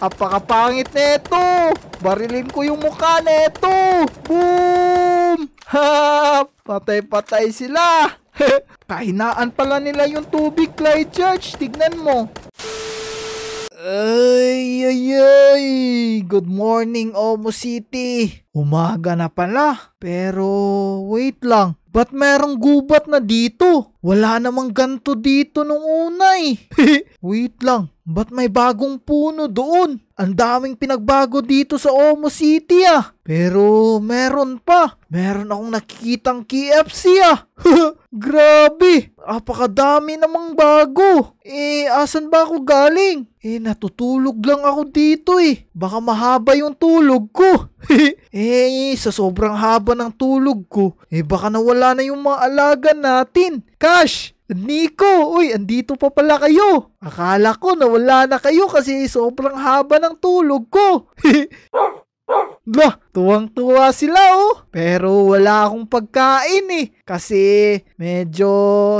Apakapangit nito. Barilin ko yung mukha nito. Boom! Ha! Patay-patay sila. Kahinaan pala nila yung tubig, Clyde Church. Tignan mo. Ay, ay, ay. Good morning, Omo City. Umaga na pala. Pero wait lang. Ba't merong gubat na dito? Wala namang ganto dito nung una eh. wait lang. Ba't may bagong puno doon? Ang daming pinagbago dito sa Omo City ah. Pero meron pa. Meron akong nakikitang KFC ah. Grabe. Apakadami namang bago. Eh, asan ba ako galing? Eh, natutulog lang ako dito eh. Baka mahaba yung tulog ko. eh, eh, sa sobrang haba ng tulog ko, eh baka nawala na yung mga alaga natin. Cash! Nico, uy, andito pa pala kayo. Akala ko nawala na kayo kasi sobrang haba ng tulog ko. Lah, Tuwang-tuwa sila oh. Pero wala akong pagkain eh. Kasi medyo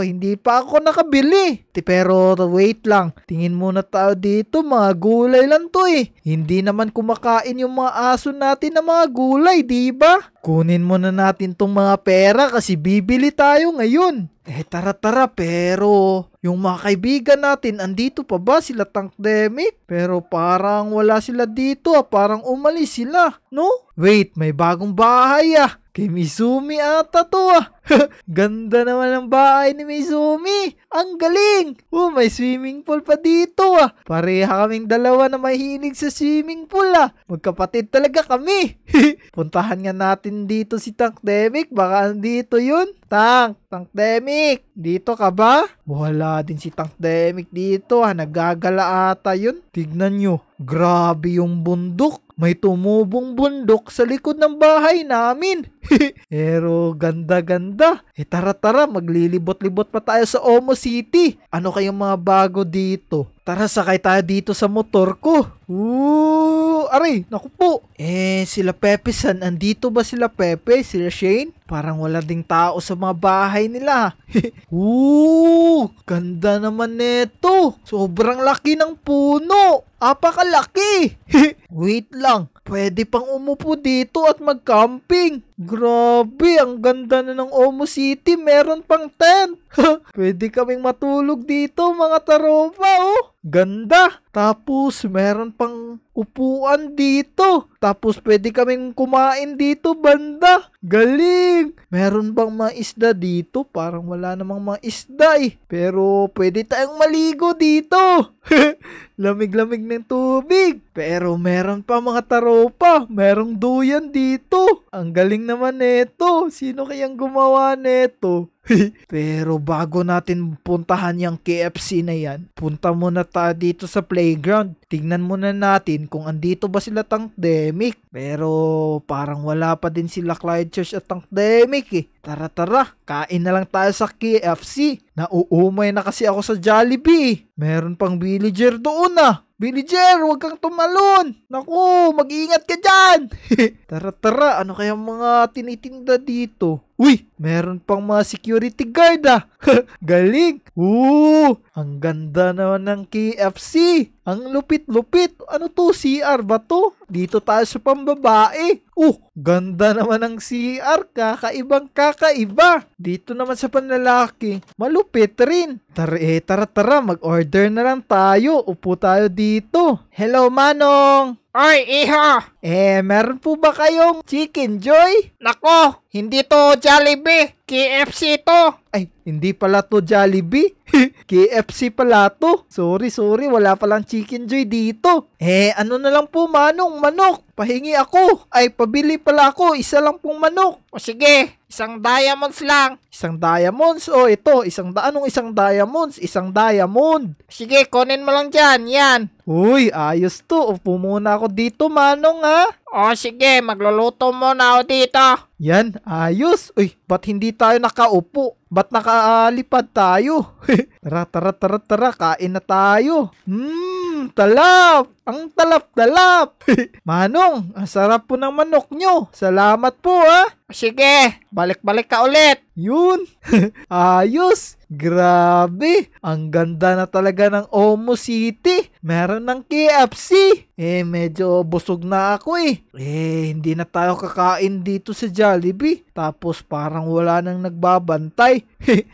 hindi pa ako nakabili. Pero wait lang. Tingin muna tayo dito. Mga gulay lang to eh. Hindi naman kumakain yung mga aso natin ng mga gulay, di ba? Kunin muna natin tong mga pera kasi bibili tayo ngayon. Eh tara tara pero yung mga kaibigan natin andito pa ba sila Tank Tankdemic? Pero parang wala sila dito, ah. parang umalis sila, no? Wait, may bagong bahay ah. Kay Mizumi ata to ah. Ganda naman ang bahay ni Mizumi. Ang galing. Oh, may swimming pool pa dito ah. Pareha kaming dalawa na mahilig sa swimming pool ah. Magkapatid talaga kami. Puntahan nga natin dito si Tank Tankdemic. Baka andito yun. Tank, Tank Tankdemic, dito ka ba? Wala din si Tank Tankdemic dito ah. Nagagala ata yun. Tignan nyo. Grabe yung bundok may tumubong bundok sa likod ng bahay namin. Pero ganda-ganda. E tara tara, maglilibot-libot pa tayo sa Omo City. Ano kayong mga bago dito? Tara, sakay tayo dito sa motor ko. Ooh, aray, naku po. Eh, sila Pepe san? Andito ba sila Pepe? Sila Shane? Parang wala ding tao sa mga bahay nila. Ooh, ganda naman nito. Sobrang laki ng puno. Apakalaki. Wait lang, pwede pang umupo dito at mag-camping. Grabe, ang ganda na ng Omo City. Meron pang tent. Pwede kaming matulog dito, mga taropa, oh. Ganda. Tapos, meron pang upuan dito. Tapos, pwede kaming kumain dito, banda. Galing. Meron bang mga isda dito? Parang wala namang mga isda eh. Pero, pwede tayong maligo dito. Lamig-lamig ng tubig. Pero, meron pa mga taropa. Merong duyan dito. Ang galing naman eto. Sino kayang gumawa neto? Pero bago natin puntahan yung KFC na yan, punta muna tayo dito sa playground. Tingnan muna natin kung andito ba sila demic. Pero parang wala pa din sila Clyde Church at demic eh. Tara tara, kain na lang tayo sa KFC. Nauumay na kasi ako sa Jollibee. Meron pang villager doon ah. Villager, huwag kang tumalon! Naku, mag-iingat ka dyan! tara, tara, ano kaya mga tinitinda dito? Uy, meron pang mga security guard ah. Galing. Oo, ang ganda naman ng KFC. Ang lupit-lupit. Ano to, CR ba to? Dito tayo sa pambabae. Oh, ganda naman ng CR. Kakaibang kakaiba. Dito naman sa panlalaki, malupit rin. Tara, eh, tara, tara. Mag-order na lang tayo. Upo tayo dito. Hello, Manong. Oy, iho! Eh, meron po ba kayong Chicken Joy? Nako, hindi to Jollibee. KFC to. Ay, hindi pala to Jollibee. KFC pala to. Sorry, sorry. Wala palang Chicken Joy dito. Eh, ano na lang po, manong, manok. Pahingi ako. Ay, pabili pala ako. Isa lang pong manok. O sige, isang diamonds lang. Isang diamonds? O, ito. Isang da anong isang diamonds? Isang diamond. Sige, kunin mo lang dyan. Yan. Uy, ayos to. Upo muna ako dito, manong ha ha? O sige, magluluto mo na ako dito. Yan, ayos. Uy, ba't hindi tayo nakaupo? Ba't nakaalipad tayo? tara, tara, tara, tara, kain na tayo. Mmm, talap! Ang talap-talap! Manong, ang sarap po ng manok nyo. Salamat po ha. Sige, balik-balik ka ulit. Yun. Ayos. Grabe. Ang ganda na talaga ng Omo City. Meron ng KFC. Eh, medyo busog na ako eh. Eh, hindi na tayo kakain dito sa Jollibee. Tapos parang wala nang nagbabantay.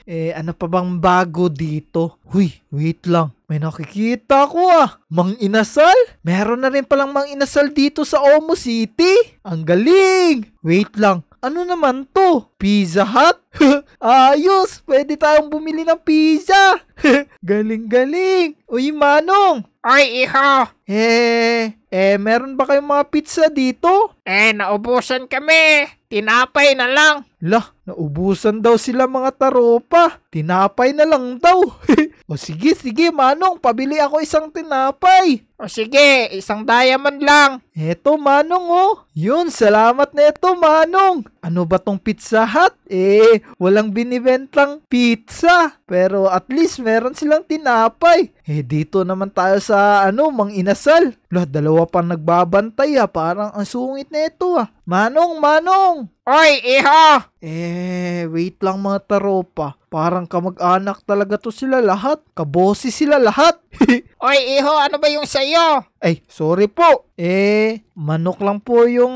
eh, ano pa bang bago dito? Huy, wait lang. May nakikita ko ah. Mang Inasal? Meron na rin palang Mang Inasal dito sa Omo City. Ang galing. Wait lang. Ano naman to? Pizza Hut? Ayos! Pwede tayong bumili ng pizza! Galing-galing! Uy, Manong! Ay, iho! Eh, eh, meron ba kayong mga pizza dito? Eh, naubusan kami! Tinapay na lang! Lah, naubusan daw sila mga taropa! Tinapay na lang daw! O sige, sige, Manong, pabili ako isang tinapay. O sige, isang diamond lang. Eto, Manong, oh. Yun, salamat na eto, Manong. Ano ba tong Pizza Hut? Eh, walang binibentang pizza. Pero at least meron silang tinapay. Eh, dito naman tayo sa, ano, mang inasal. Lah, dalawa pa nagbabantay, ah. Parang ang sungit na ito, ah. Manong, Manong! Oy, iho! Eh, wait lang mga taropa. Parang kamag-anak talaga to sila lahat. Kabosi sila lahat. Oy, iho, ano ba yung sa'yo? Ay, sorry po. Eh, manok lang po yung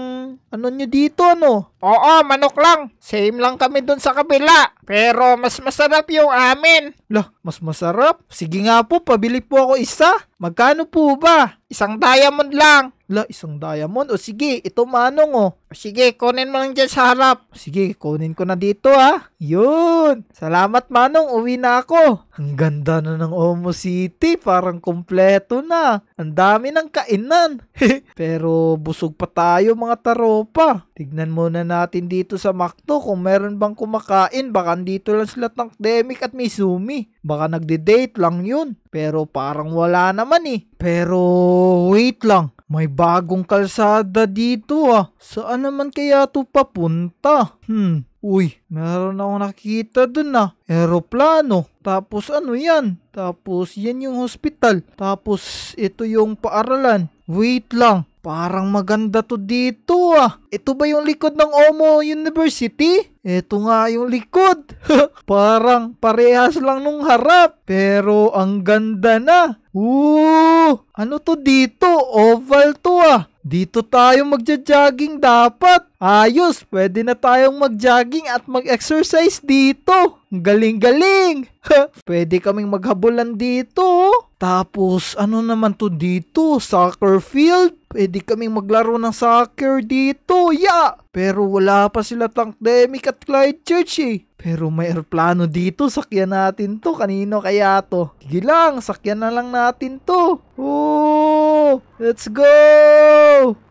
ano nyo dito, ano? Oo, manok lang. Same lang kami dun sa kabila. Pero mas masarap yung amin. Lah, mas masarap? Sige nga po, pabili po ako isa. Magkano po ba? Isang diamond lang. La, isang diamond. O sige, ito manong o. o sige, kunin mo lang dyan sa harap. sige, kunin ko na dito ha. Ah. Yun. Salamat manong, uwi na ako. Ang ganda na ng Omo City. Parang kompleto na. Ang dami ng kainan. Pero busog pa tayo mga taropa. Tignan muna natin dito sa Makto kung meron bang kumakain. Baka dito lang sila Demic at Mizumi. Baka nagde-date lang yun. Pero parang wala naman eh. Pero wait lang. May bagong kalsada dito ah. Saan naman kaya ito papunta? Hmm. Uy, meron akong nakita dun ah. Aeroplano. Tapos ano yan? Tapos yan yung hospital. Tapos ito yung paaralan. Wait lang. Parang maganda to dito ah. Ito ba yung likod ng Omo University? Ito nga yung likod. Parang parehas lang nung harap. Pero ang ganda na. Ooh! Ano to dito? Oval to ah. Dito tayo magja-jogging dapat. Ayos, pwede na tayong mag-jogging at mag-exercise dito. Galing-galing! pwede kaming maghabulan dito. Tapos, ano naman to dito? Soccer field? Pwede kaming maglaro ng soccer dito, yeah! Pero wala pa sila Tank Tankdemic at Clyde Church eh. Pero may aeroplano dito, sakyan natin to. Kanino kaya to? Sige lang, sakyan na lang natin to. Oh, let's go!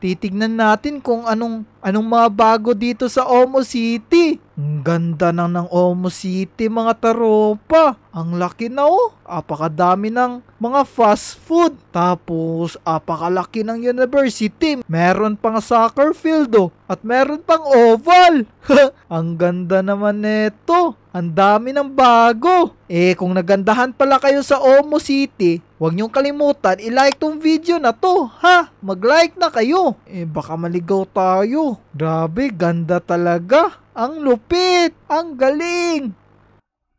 Titignan natin kung anong Anong mga bago dito sa Omo City? Ang ganda na ng Omo City mga taropa. Ang laki na oh. Apakadami ng mga fast food. Tapos apakalaki ng university. Meron pang soccer field oh. At meron pang oval. ang ganda naman nito. Ang dami ng bago. Eh kung nagandahan pala kayo sa Omo City, huwag niyong kalimutan i-like tong video na to. Ha? Mag-like na kayo. Eh baka maligaw tayo. Grabe, ganda talaga. Ang lupit! Ang galing!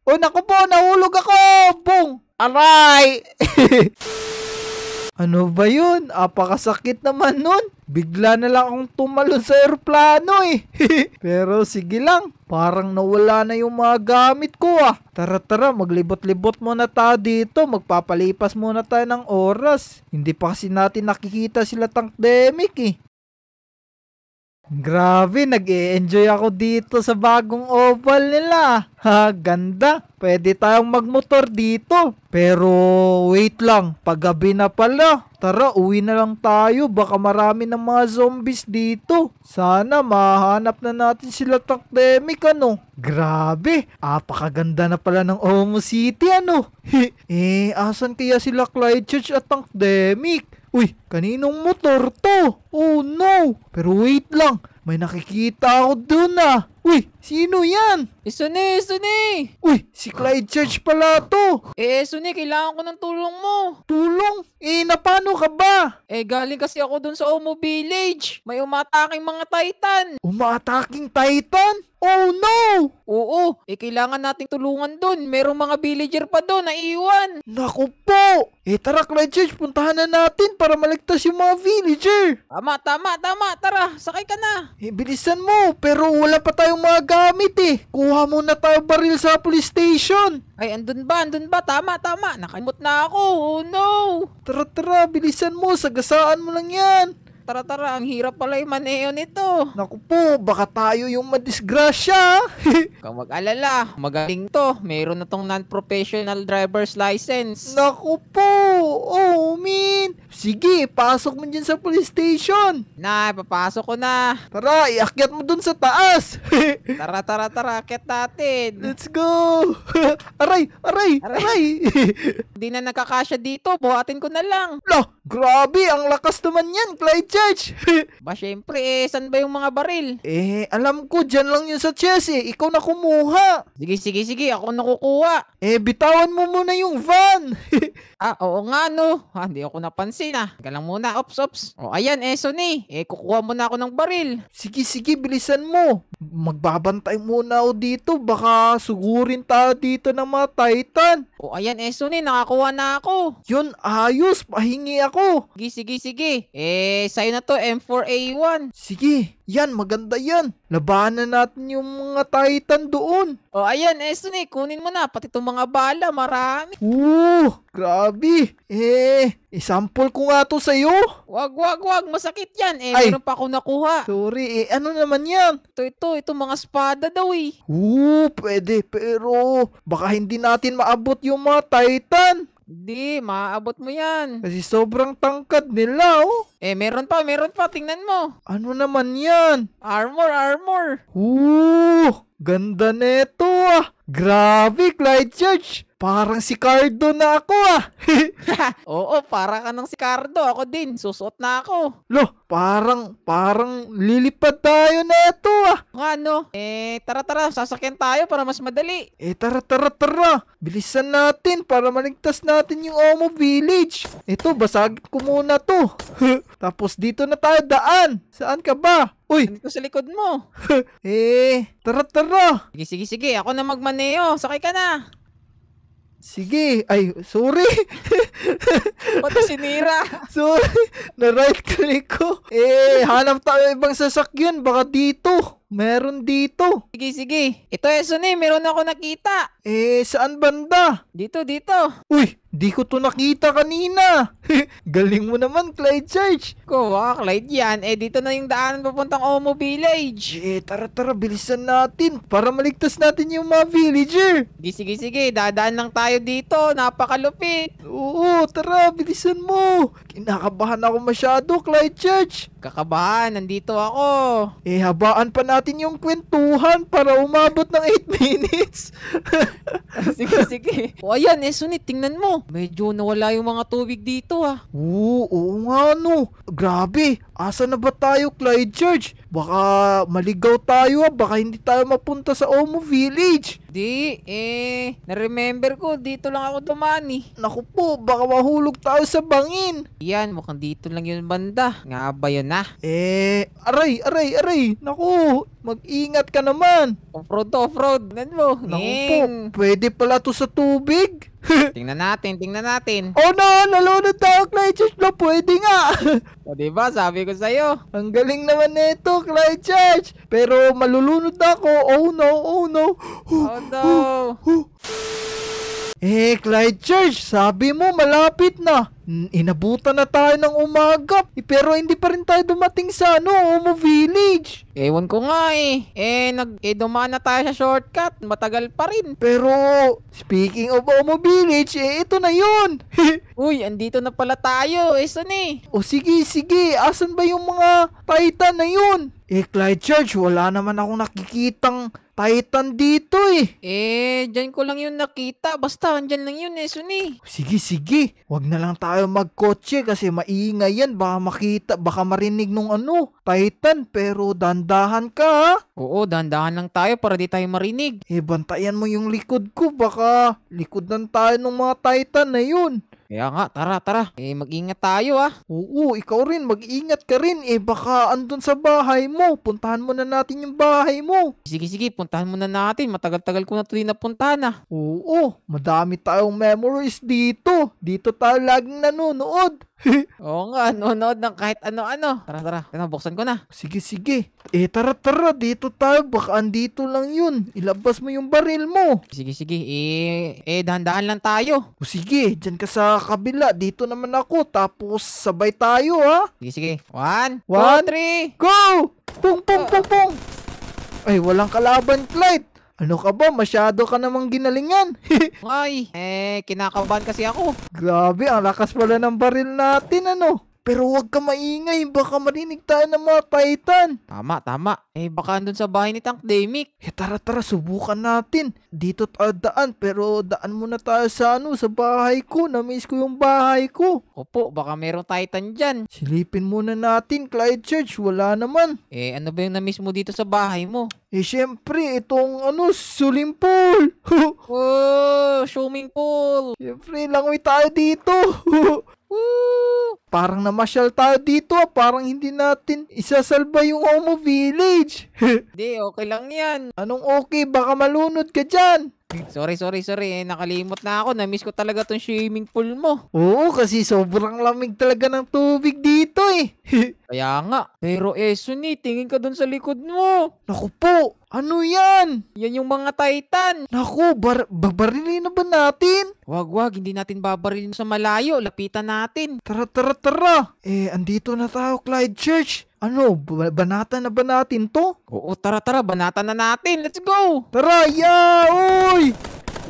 O naku po, nahulog ako! Bung! Aray! ano ba yun? Apakasakit naman nun. Bigla na lang akong tumalon sa aeroplano eh. Pero sige lang, parang nawala na yung mga gamit ko ah. Tara tara, maglibot-libot muna tayo dito. Magpapalipas muna tayo ng oras. Hindi pa kasi natin nakikita sila tangdemic eh. Grabe, nag-e-enjoy ako dito sa bagong oval nila. Ha, ganda. Pwede tayong magmotor dito. Pero wait lang, paggabi na pala. Tara, uwi na lang tayo. Baka marami ng mga zombies dito. Sana mahanap na natin sila takdemic ano. Grabe, apakaganda na pala ng Omo City ano. eh, asan kaya sila Clyde Church at takdemic? Uy, Kaninong motor to? Oh no! Pero wait lang, may nakikita ako dun ah! Uy, sino yan? Eh, Sunny, Sunny! Uy, si Clyde Church pala to! Eh, Sunny, kailangan ko ng tulong mo! Tulong? Eh, na paano ka ba? Eh, galing kasi ako dun sa Omo Village. May umataking mga Titan. Umataking Titan? Oh no! Oo, eh kailangan nating tulungan dun. Merong mga villager pa dun na iwan. Naku po! Eh tara Clyde Church, puntahan na natin para malag ligtas yung mga villager. Tama, tama, tama. Tara, sakay ka na. Ibilisan eh, mo. Pero wala pa tayong mga gamit eh. Kuha muna tayo baril sa police station. Ay, andun ba? Andun ba? Tama, tama. Nakalimot na ako. Oh no. Tara, tara. Bilisan mo. Sagasaan mo lang yan. Tara tara, ang hirap pala i-maneo nito. Naku po, baka tayo yung madisgrasya. Huwag mag-alala, magaling to. Meron na tong non-professional driver's license. Naku po, oh min. Sige, pasok mo dyan sa police station. Na, papasok ko na. Tara, iakyat mo dun sa taas. tara tara tara, akyat natin. Let's go. aray, aray, aray. aray. Hindi na nakakasya dito, buhatin ko na lang. Lah, grabe, ang lakas naman yan, Clyde Judge! ba syempre eh, saan ba yung mga baril? Eh, alam ko, dyan lang yun sa chest eh. Ikaw na kumuha. Sige, sige, sige, ako na kukuha. Eh, bitawan mo muna yung van. ah, oo nga no. Ah, hindi ako napansin ah. Teka lang muna, ops, ops. O ayan, eh, Sonny. Eh, kukuha muna ako ng baril. Sige, sige, bilisan mo. Magbabantay muna ako dito. Baka sugurin tayo dito ng mga titan. O ayan, Esune, eh, nakakuha na ako. Yun, ayos. Pahingi ako. Sige, sige, sige. Eh, sa'yo na to, M4A1. Sige. Yan, maganda yan. Labanan natin yung mga Titan doon. O, oh, ayan, Esne, eh. kunin mo na. Pati itong mga bala, marami. Oo, grabe. Eh, isample ko nga to sa'yo. Wag, wag, wag. Masakit yan. Eh, Ay. meron pa ako nakuha. Sorry, eh, ano naman yan? Ito, ito. Itong mga espada daw eh. Oo, pwede. Pero, baka hindi natin maabot yung mga Titan. Hindi, maaabot mo yan. Kasi sobrang tangkad nila, oh. Eh, meron pa, meron pa. Tingnan mo. Ano naman yan? Armor, armor. Ooh, ganda neto ah. Grabe, Clyde Church parang si Cardo na ako ah. Oo, parang ka ng si Cardo. Ako din, susot na ako. Lo, parang, parang lilipad tayo na ito ah. Nga no, eh tara tara, sasakyan tayo para mas madali. Eh tara tara tara, bilisan natin para maligtas natin yung Omo Village. Ito, basagit ko muna to. Tapos dito na tayo daan. Saan ka ba? Uy! Nandito sa likod mo. eh, tara tara. Sige, sige, sige. Ako na magmaneo. Sakay ka na. Sige. Ay, sorry. Pati sinira. sorry. Na-right click ko. Eh, hanap tayo ibang sasakyan. Baka dito. Meron dito. Sige, sige. Ito, Esone. Eh. Meron ako nakita. Eh, saan banda? Dito, dito. Uy, Di ko to nakita kanina. Galing mo naman, Clyde Church. Kuha, Clyde yan. Eh, dito na yung daanan papuntang Omo Village. Eh, tara, tara, bilisan natin para maligtas natin yung mga villager. Sige, sige, sige. Dadaan lang tayo dito. Napakalupit. Oo, tara, bilisan mo. Kinakabahan ako masyado, Clyde Church. Kakabahan, nandito ako. Eh, habaan pa natin yung kwentuhan para umabot ng 8 minutes. sige, sige. O, ayan, eh, sunit, tingnan mo medyo nawala yung mga tubig dito ah. Oo, oo nga no. Grabe, asa na ba tayo Clyde Church? Baka maligaw tayo ah, baka hindi tayo mapunta sa Omo Village. Di, eh, na-remember ko, dito lang ako dumaan eh. Naku po, baka mahulog tayo sa bangin. Yan, mukhang dito lang yung banda. Nga ba yun ah? Eh, aray, aray, aray. Naku, mag-ingat ka naman. off-road. Ganun mo. Naku po, pwede pala to sa tubig. tingnan natin, tingnan natin. Oh no, nalunod tayo, Clychurch. No, pwede nga. o diba, sabi ko sa'yo. Ang galing naman nito, Clychurch. Pero malulunod ako. Oh no, oh no. Oh no. eh, Clychurch, sabi mo malapit na. Inabutan na tayo ng umaga, eh, pero hindi pa rin tayo dumating sa ano, Homo Village. Ewan ko nga eh. Eh, nag, eh dumaan na tayo sa shortcut. Matagal pa rin. Pero, speaking of Homo Village, eh, ito na yun. Uy, andito na pala tayo. Eh, saan eh? O sige, sige. Asan ba yung mga Titan na yun? Eh, Clyde Church, wala naman akong nakikitang Titan dito eh. Eh, dyan ko lang yun nakita. Basta, andyan lang yun eh, Suni. Eh? Sige, sige. Wag na lang tayo tayo magkotse kasi maingay yan. Baka makita, baka marinig nung ano, Titan. Pero dandahan ka ha? Oo, dandahan lang tayo para di tayo marinig. Eh, bantayan mo yung likod ko. Baka likod ng tayo ng mga Titan na yun. Kaya nga, tara, tara. Eh, mag-ingat tayo ah. Oo, ikaw rin, mag-ingat ka rin. Eh, baka andun sa bahay mo. Puntahan mo na natin yung bahay mo. Sige, sige, puntahan mo na natin. Matagal-tagal ko na ito napuntahan ah. Oo, madami tayong memories dito. Dito tayo laging nanonood. Oo nga, nanonood ng kahit ano-ano. Tara, tara. Tinabuksan ko na. Sige, sige. Eh, tara, tara. Dito tayo. Baka andito lang yun. Ilabas mo yung baril mo. Sige, sige. Eh, eh dahan-dahan lang tayo. O sige, Diyan ka sa kabila. Dito naman ako. Tapos, sabay tayo, ha? Sige, sige. One, One two, three. Go! Pung, pung, pung, pung. Ay, walang kalaban, Clyde. Ano ka ba? Masyado ka namang ginalingan. Ay, eh, kinakabahan kasi ako. Grabe, ang lakas pala ng baril natin, ano? Pero huwag ka maingay, baka marinig tayo ng mga Titan. Tama, tama. Eh, baka andun sa bahay ni Tank Demic. Eh, tara, tara, subukan natin. Dito tayo daan, pero daan muna tayo sa ano, sa bahay ko. Namiss ko yung bahay ko. Opo, baka mayroong Titan dyan. Silipin muna natin, Clyde Church. Wala naman. Eh, ano ba yung namiss mo dito sa bahay mo? Eh, syempre, itong ano, swimming pool. oh, swimming pool. Syempre, langoy tayo dito. Woo! Parang namasyal tayo dito. Ah. Parang hindi natin isasalba yung Omo Village. Hindi, okay lang yan. Anong okay? Baka malunod ka dyan. Sorry, sorry, sorry. Eh, nakalimot na ako. Na-miss ko talaga tong swimming pool mo. Oo, kasi sobrang lamig talaga ng tubig dito eh. Kaya nga. Pero eh, Suni, tingin ka dun sa likod mo. Naku po, ano yan? Yan yung mga Titan. Naku, bar babarilin na ba natin? Wag wag, hindi natin babarilin sa malayo. Lapitan natin. Tara, tara, tara. Eh, andito na tayo, Clyde Church. Ano, banata na ba natin to? Oo, tara, tara, banata na natin. Let's go! Tara, yeah! Uy!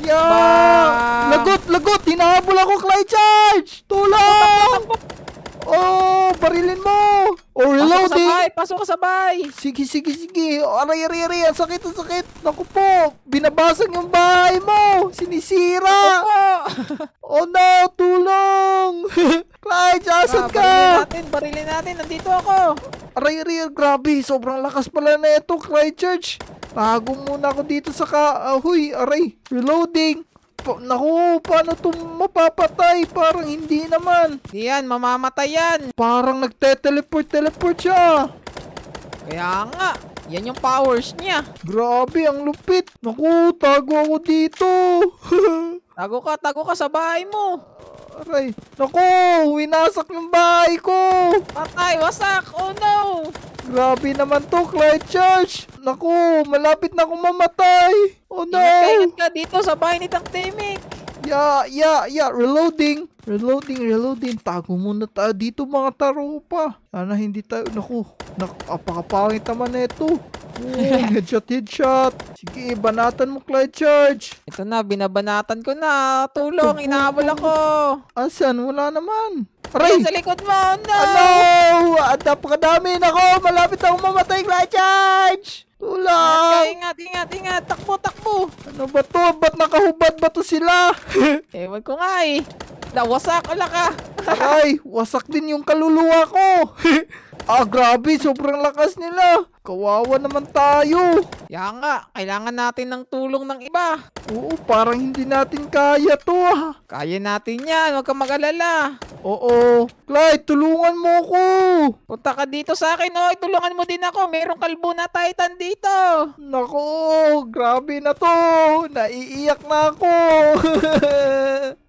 Yeah! Ba lagot, lagot! Hinahabol ako, Clyde Church! Tulong! Takbo, takbo, Oh, barilin mo! O reloading! Pasok ka sabay! Pasok ka sabay! Sige, sige, sige! aray, aray, aray! Ang sakit, ang sakit! Naku po! Binabasag yung bahay mo! Sinisira! oh no! Tulong! Clyde, asan ah, ka? Barilin natin! Barilin natin! Nandito ako! Aray, aray! Grabe! Sobrang lakas pala na ito, Clyde Church! Tago muna ako dito sa ka... Uh, huy, aray! Reloading! Pa Naku, paano ito mapapatay? Parang hindi naman. Yan, mamamatay yan. Parang nagte-teleport-teleport siya. Kaya nga, yan yung powers niya. Grabe, ang lupit. Naku, tago ako dito. tago ka, tago ka sa bahay mo. Aray. Naku! Winasak yung bahay ko! Patay! Wasak! Oh no! Grabe naman to, Clyde Church! Naku! Malapit na akong mamatay! Oh no! Ingat ka, dito sa bahay ni Tang Ya, ya, ya, Reloading. Reloading, reloading. Tago muna tayo dito mga taropa. Sana hindi tayo. Naku, nakapangit naman na ito. Oh, headshot, headshot. Sige, banatan mo, Clyde Charge. Ito na, binabanatan ko na. Tulong, inabol ako. Asan? Wala naman. Aray! Sa likod mo, no! Ano? At napakadami. Nako, malapit akong mamatay, Clyde Charge. Tulang! Ingat, ingat, ingat! Takbo, takbo! Ano ba to? Ba't nakahubad ba to sila? Ewan ko nga eh. Nawasak, ala ka! Aray, wasak din yung kaluluwa ko! ah, grabe, sobrang lakas nila! Kawawa naman tayo! Yan nga, kailangan natin ng tulong ng iba! Oo, parang hindi natin kaya to ah! Kaya natin yan, huwag kang mag-alala! Oo. Clyde, tulungan mo ko. Punta ka dito sa akin. Oy, oh. tulungan mo din ako. Merong kalbo na titan dito. Nako, grabe na to. Naiiyak na ako.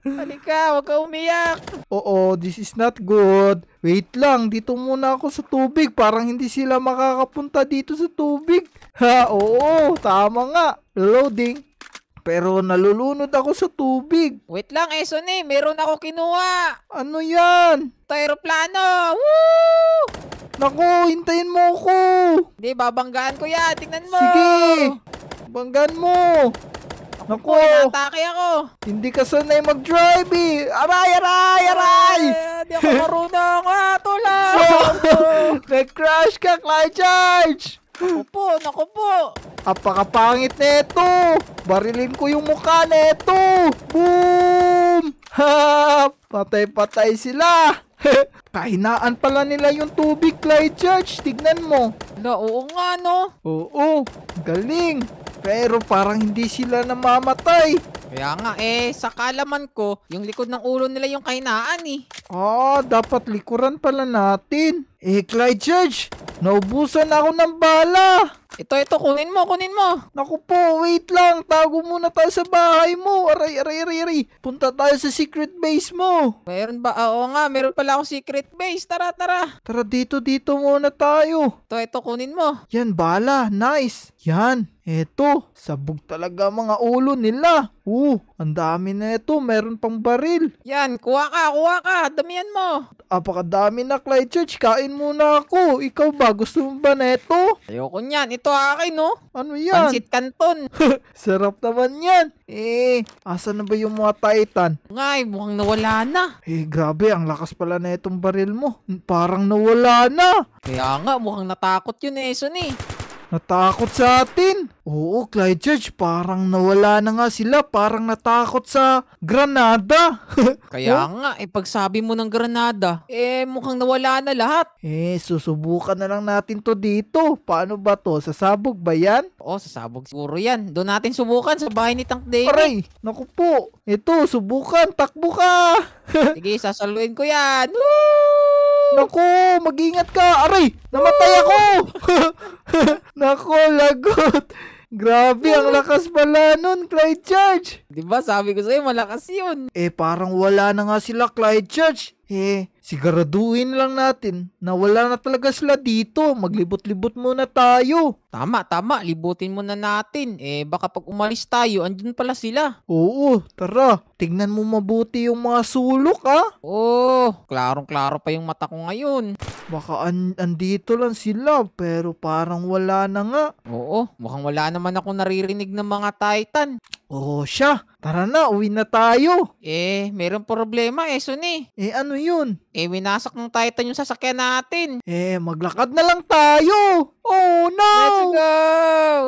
Halika, huwag ka umiyak. Oo, this is not good. Wait lang, dito muna ako sa tubig. Parang hindi sila makakapunta dito sa tubig. Ha, oo, tama nga. Loading. Pero nalulunod ako sa tubig. Wait lang, Eson eh. Meron ako kinuha. Ano yan? Ito, Woo! Naku, hintayin mo ako. Hindi, babanggaan ko yan. Tingnan mo. Sige. Banggaan mo. Naku. Inatake ako. Hindi ka sanay mag-drive eh. Aray, aray, aray. Hindi ako marunong. Ah, tulong. Nag-crash ka, Clyde Charge. Naku po, naku po. Apakapangit nito. Barilin ko yung mukha nito. Boom! Ha! Patay-patay sila. Kahinaan pala nila yung tubig, Clyde Church. Tignan mo. La, oo nga, no? Oo, galing. Pero parang hindi sila namamatay. Kaya nga eh, sa kalaman ko, yung likod ng ulo nila yung kainaan eh. Ah, dapat likuran pala natin. Eh, Clyde Judge, naubusan ako ng bala. Ito, ito, kunin mo, kunin mo. Naku po, wait lang. Tago muna tayo sa bahay mo. Aray, aray, aray, aray. Punta tayo sa secret base mo. Meron ba? Ah, oo nga, meron pala akong secret base. Tara, tara. Tara, dito, dito muna tayo. Ito, ito, kunin mo. Yan, bala. Nice. Yan. Eto, sabog talaga mga ulo nila. Oh, ang dami na ito. Meron pang baril. Yan, kuha ka, kuha ka. Damihan mo. Apakadami na, Clyde Church. Kain muna ako. Ikaw ba? Gusto mo ba na ito? Ayoko niyan. Ito akin, no? Ano yan? Pansit Canton. Sarap naman yan. Eh, asa na ba yung mga Titan? Ngay, eh, mukhang nawala na. Eh, grabe. Ang lakas pala na itong baril mo. Parang nawala na. Kaya nga, mukhang natakot yun, eh, eh. Natakot sa atin! Oo, Clyde Judge, parang nawala na nga sila. Parang natakot sa Granada. Kaya oh? nga, eh, pagsabi mo ng Granada, eh, mukhang nawala na lahat. Eh, susubukan na lang natin to dito. Paano ba to? Sasabog ba yan? Oo, oh, sasabog siguro yan. Doon natin subukan sa bahay ni Tank David. Aray, naku po. Ito, subukan. Takbo ka. Sige, sasaluin ko yan. Woo! Naku, mag-ingat ka. Aray, namatay ako. Naku, lagot. Grabe, ang lakas pala nun, Clyde Church. Di ba sabi ko sa'yo, malakas yun. Eh, parang wala na nga sila, Clyde Church. Eh, siguraduhin lang natin na wala na talaga sila dito. Maglibot-libot muna tayo. Tama, tama. Libutin muna natin. Eh, baka pag umalis tayo, andun pala sila. Oo, tara. Tignan mo mabuti yung mga sulok, ha? Ah. Oo, klarong-klaro pa yung mata ko ngayon. Baka an andito lang sila, pero parang wala na nga. Oo, mukhang wala naman ako naririnig ng mga titan. Oo, siya. Tara na, uwi na tayo. Eh, meron problema eh, Suni. Eh, ano yun? Eh, winasak ng Titan yung sasakyan natin. Eh, maglakad na lang tayo. Oh, no! Let's go!